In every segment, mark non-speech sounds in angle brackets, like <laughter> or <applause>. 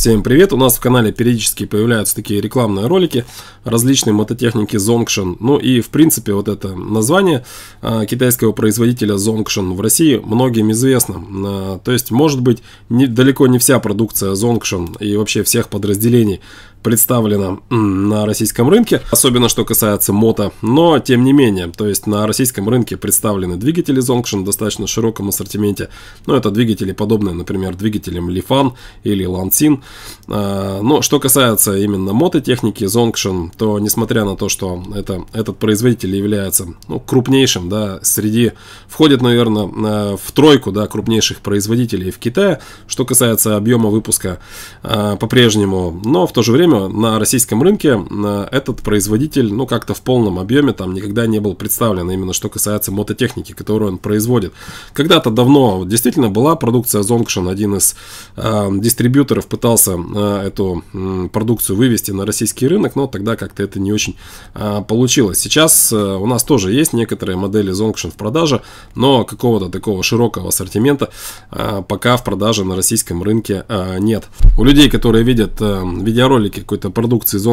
Всем привет! У нас в канале периодически появляются такие рекламные ролики различной мототехники Zongshin. Ну и в принципе вот это название а, китайского производителя Zongshin в России многим известно. А, то есть может быть не, далеко не вся продукция Zongshin и вообще всех подразделений представлена на российском рынке, особенно что касается мото, но тем не менее, то есть на российском рынке представлены двигатели Zonction в достаточно широком ассортименте, но это двигатели подобные, например, двигателям Lifan или Lansin, а, но что касается именно мототехники Zonction, то несмотря на то, что это, этот производитель является ну, крупнейшим, да, среди, входит, наверное, э, в тройку, да, крупнейших производителей в Китае, что касается объема выпуска э, по-прежнему, но в то же время время на российском рынке э, этот производитель, ну, как-то в полном объеме там никогда не был представлен, а именно что касается мототехники, которую он производит. Когда-то давно действительно была продукция Zonction, один из э, дистрибьюторов пытался э, эту э, продукцию вывести на российский рынок, но тогда как-то это не очень э, получилось. Сейчас э, у нас тоже есть некоторые модели Zonction в продаже, но какого-то такого широкого ассортимента э, пока в продаже на российском рынке э, нет. У людей, которые видят э, видеоролики разработке какой-то продукции из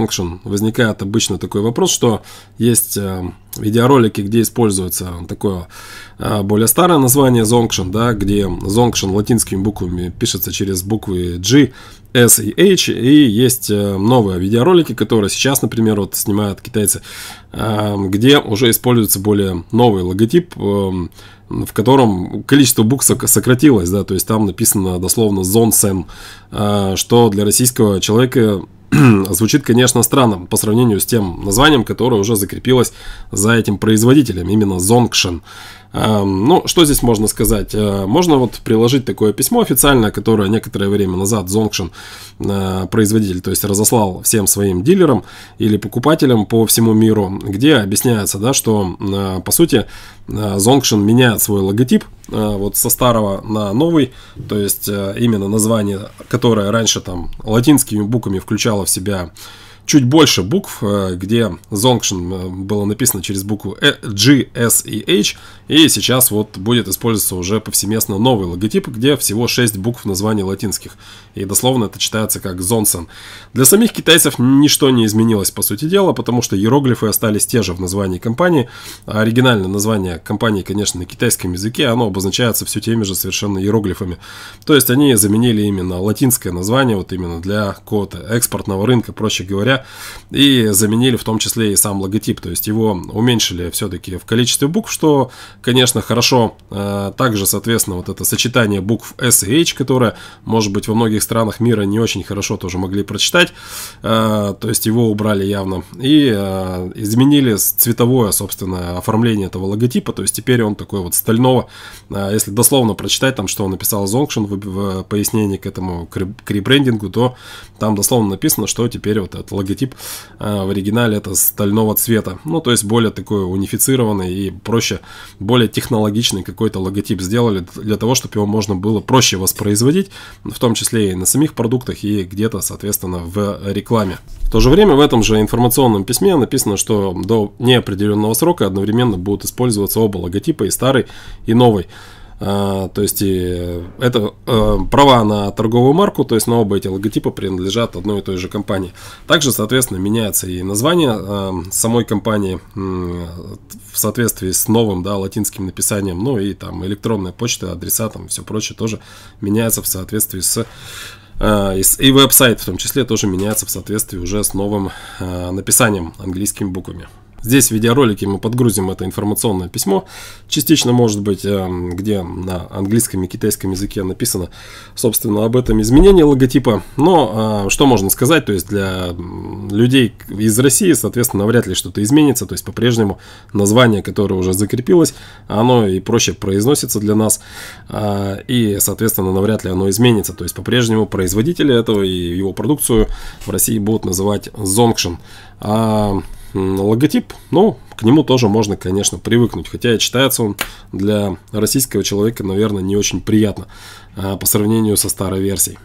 возникает обычно такой вопрос, что есть э, видеоролики, где используется такое э, более старое название Zonction, да, где Zonction латинскими буквами пишется через буквы G, S и H, и есть э, новые видеоролики, которые сейчас, например, вот снимают китайцы, где уже используется более новый логотип, в котором количество букв сократилось, да, то есть там написано дословно Zonsen, что для российского человека <clears throat> звучит, конечно, странно по сравнению с тем названием, которое уже закрепилось за этим производителем, именно Zongshin. Эм, ну, что здесь можно сказать? Э, можно вот приложить такое письмо официальное, которое некоторое время назад Zongshin, э, производитель, то есть разослал всем своим дилерам или покупателям по всему миру, где объясняется, да, что, э, по сути, Zongshin меняет свой логотип вот со старого на новый, то есть именно название, которое раньше там латинскими буквами включало в себя чуть больше букв, э, где Zonction э, было написано через букву э, G, S и H, и сейчас вот будет использоваться уже повсеместно новый логотип, где всего 6 букв названий латинских, и дословно это читается как Zonsen. Для самих китайцев ничто не изменилось по сути дела, потому что иероглифы остались те же в названии компании, а оригинальное название компании, конечно, на китайском языке, оно обозначается все теми же совершенно иероглифами, то есть они заменили именно латинское название, вот именно для какого-то экспортного рынка, проще говоря, и заменили в том числе и сам логотип, то есть его уменьшили все-таки в количестве букв, что, конечно, хорошо. Э, также, соответственно, вот это сочетание букв S и H, которое, может быть, во многих странах мира не очень хорошо тоже могли прочитать, э, то есть его убрали явно и э, изменили цветовое, собственно, оформление этого логотипа, то есть теперь он такой вот стального, если дословно прочитать там, что он написал Zongshin в пояснении к этому к ребрендингу, то там дословно написано, что теперь вот этот логотип логотип э, в оригинале это стального цвета. Ну, то есть более такой унифицированный и проще, более технологичный какой-то логотип сделали для того, чтобы его можно было проще воспроизводить, в том числе и на самих продуктах и где-то, соответственно, в рекламе. В то же время в этом же информационном письме написано, что до неопределенного срока одновременно будут использоваться оба логотипа, и старый, и новый. А, то есть и э, это э, права на торговую марку, то есть на оба эти логотипа принадлежат одной и той же компании. Также, соответственно, меняется и название э, самой компании э, в соответствии с новым да, латинским написанием, ну и там электронная почта, адреса, там все прочее тоже меняется в соответствии э, с и веб-сайт в том числе тоже меняется в соответствии уже с новым э, написанием английскими буквами. Здесь в видеоролике мы подгрузим это информационное письмо. Частично, может быть, эм, где на английском и китайском языке написано, собственно, об этом изменении логотипа. Но э, что можно сказать, то есть для людей из России, соответственно, вряд ли что-то изменится. То есть по-прежнему название, которое уже закрепилось, оно и проще произносится для нас. Э, и, соответственно, навряд ли оно изменится. То есть по-прежнему производители этого и его продукцию в России будут называть Zonkшин логотип, ну, к нему тоже можно, конечно, привыкнуть. Хотя и читается он для российского человека, наверное, не очень приятно а, по сравнению со старой версией.